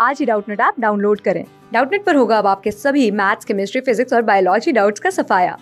आज ही Doubtnut app download करें डाउटनेट पर होगा अब आपके सभी मैथ्स केमिस्ट्री फिजिक्स और बायोलॉजी डाउट्स का सफाया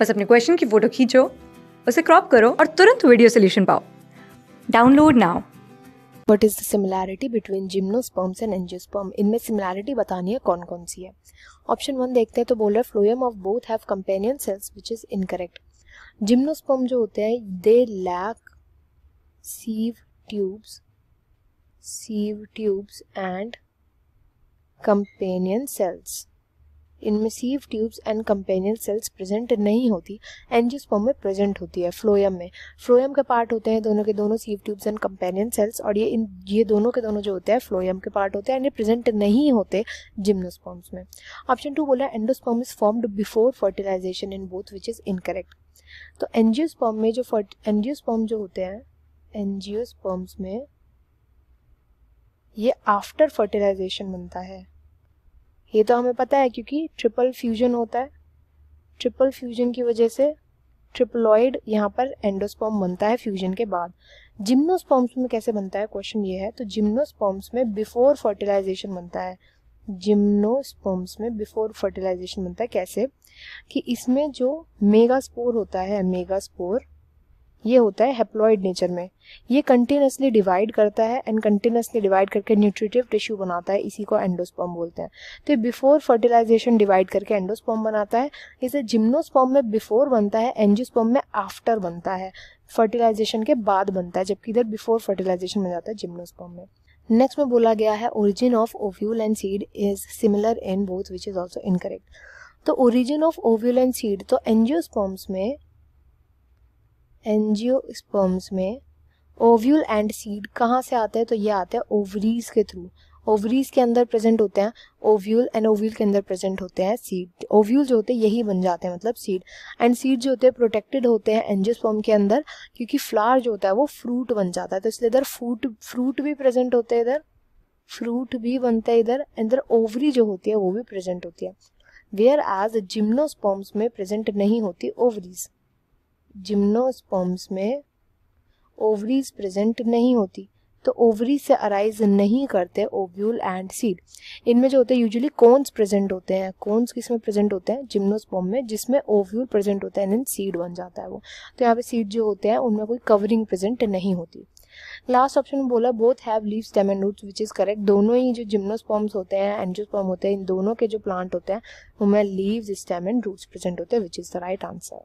बस अपने क्वेश्चन की फोटो खींचो उसे क्रॉप करो और तुरंत वीडियो सोल्यूशन पाओ download now what is the similarity between gymnosperms and angiosperm इनमें सिमिलैरिटी बतानी है कौन कौन सी है ऑप्शन वन देखते हैं तो बोल रहे phloem of both have companion cells which is incorrect gymnosperm जो होते हैं they lack sieve tubes sieve tubes and companion cells इनमें sieve tubes and companion cells present नहीं होती एंजियोस्पर्म में प्रेजेंट होती है फ्लोएम में फ्लोएम के पार्ट होते हैं दोनों के दोनों sieve tubes and companion cells और ये इन ये दोनों के दोनों जो होते हैं फ्लोएम के पार्ट होते हैं एंड ये प्रेजेंट नहीं होते जिम्नोस्पर्म्स में ऑप्शन टू बोला endosperm is formed before fertilisation in both which is incorrect तो एनजियोस्पर्म में जो फर्ट एनजियोस्पर्म जो होते हैं एनजियोस्पर्म्स में ये आफ्टर फर्टिलाइजेशन बनता है ये तो हमें पता है क्योंकि ट्रिपल फ्यूजन होता है ट्रिपल फ्यूजन की वजह से ट्रिपलॉइड यहाँ पर एंडोस्पॉम बनता है फ्यूजन के बाद जिम्नोस्पॉम्स में कैसे बनता है क्वेश्चन ये है तो जिम्नोस्पॉम्स में बिफोर फर्टिलाइजेशन बनता है जिम्नोस्पोम्स में बिफोर फर्टिलाइजेशन बनता है कैसे कि इसमें जो मेगा स्पोर होता है मेगा स्पोर ये होता है हेप्लॉइड नेचर में ये कंटिन्यूसली डिवाइड करता है एंड कंटिन्यूसली डिवाइड करके न्यूट्रिटिव टिश्यू बनाता है इसी को एंडोस्पर्म बोलते हैं तो बिफोर फर्टिलाइजेशन डिवाइड करके एंडोस्पर्म बनाता है इसे जिम्नोस्पर्म में बिफोर बनता है एंजियोस्पर्म में आफ्टर बनता है फर्टिलाइजेशन के बाद बनता है जबकि इधर बिफोर फर्टिलाइजेशन बन जाता है जिम्नोस्पर्म में नेक्स्ट में बोला गया है origin of ovule and seed is similar in both which is also incorrect तो origin of ovule and seed तो एनजियोस्पर्म्स में स्पर्म्स में ओव्यूल एंड सीड कहाँ से आते हैं तो ये आते हैं ओवरीज के थ्रू ओवरीज के अंदर प्रेजेंट होते हैं ओव्यूल एंड ओव्यूल के अंदर प्रेजेंट होते हैं सीड ओव्यूल जो होते हैं यही बन जाते हैं मतलब सीड एंड सीड जो होते हैं प्रोटेक्टेड होते हैं एंजियोस्पर्म के अंदर क्योंकि फ्लावर जो होता है वो फ्रूट बन जाता है तो इसलिए इधर फ्रूट फ्रूट भी प्रेजेंट होते हैं इधर फ्रूट भी बनता है इधर इधर ओवरी जो होती है वो भी प्रेजेंट होती है वेयर एज जिम्नोस्पर्म्स में प्रेजेंट नहीं होती ओवरीज जिम्नोस्पॉम्स में ओवरीज प्रेजेंट नहीं होती तो ओवरी से अराइज नहीं करते ओव्यूल एंड सीड इनमें जो होते हैं यूजुअली कॉन्स प्रेजेंट होते हैं कॉन्स किस में प्रेजेंट होते हैं जिम्नोस्पॉम में जिसमें ओव्यूल प्रेजेंट होता है एंड सीड बन जाता है वो तो यहाँ पे सीड जो होते हैं उनमें कोई कवरिंग प्रेजेंट नहीं होती लास्ट ऑप्शन में बोला both have leave stem and roots which is correct दोनों ही जो जिम्नोस्पॉम्स होते हैं एंजियोस्पॉम होते हैं इन दोनों के जो प्लांट होते हैं उनमें leaves stem and roots present होते हैं which is the right answer